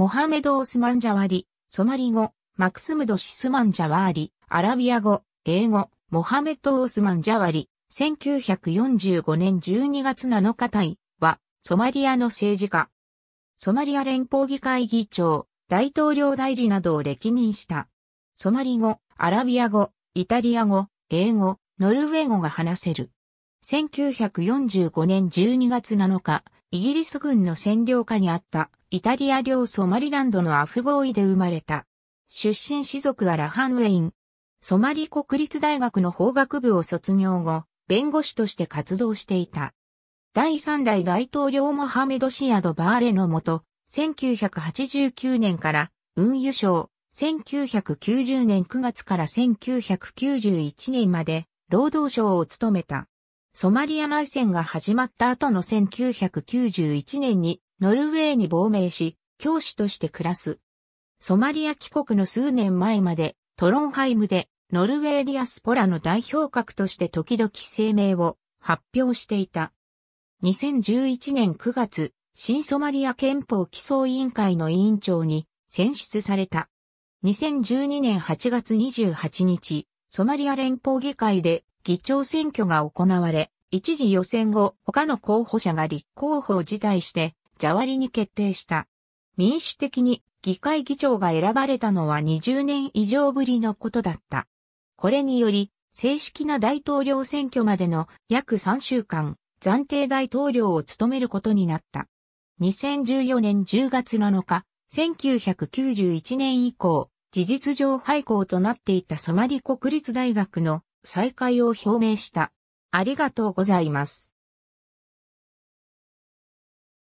モハメド・オスマン・ジャワリ、ソマリ語、マクスムド・シスマン・ジャワーリ、アラビア語、英語、モハメド・オスマン・ジャワリ、1945年12月7日対は、ソマリアの政治家。ソマリア連邦議会議長、大統領代理などを歴任した。ソマリ語、アラビア語、イタリア語、英語、ノルウェー語が話せる。1945年12月7日、イギリス軍の占領下にあったイタリア領ソマリランドのアフーイで生まれた。出身氏族はラハンウェイン。ソマリ国立大学の法学部を卒業後、弁護士として活動していた。第3代大統領モハメド・シアド・バーレのもと、1989年から運輸省、1990年9月から1991年まで労働省を務めた。ソマリア内戦が始まった後の1991年にノルウェーに亡命し、教師として暮らす。ソマリア帰国の数年前まで、トロンハイムで、ノルウェーディアスポラの代表格として時々声明を発表していた。2011年9月、新ソマリア憲法基礎委員会の委員長に選出された。2012年8月28日、ソマリア連邦議会で議長選挙が行われ、一時予選後、他の候補者が立候補を辞退して、ジャワリに決定した。民主的に議会議長が選ばれたのは20年以上ぶりのことだった。これにより、正式な大統領選挙までの約3週間、暫定大統領を務めることになった。2014年10月7日、1991年以降、事実上廃校となっていたソマリ国立大学の再開を表明した。ありがとうございます。